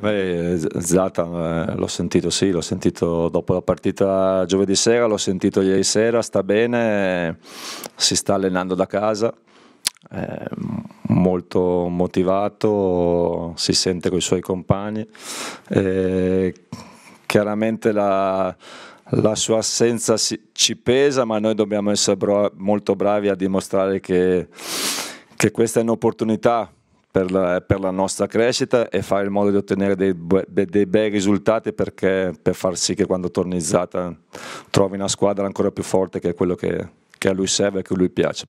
Beh, Zlatan l'ho sentito, sì, l'ho sentito dopo la partita giovedì sera, l'ho sentito ieri sera, sta bene, si sta allenando da casa, è molto motivato, si sente con i suoi compagni. E chiaramente la, la sua assenza ci pesa, ma noi dobbiamo essere molto bravi a dimostrare che, che questa è un'opportunità per la, per la, nostra crescita e fare in modo di ottenere dei, dei, bei risultati perché, per far sì che quando torni Zlatan trovi una squadra ancora più forte che è quello che, che a lui serve e che a lui piace.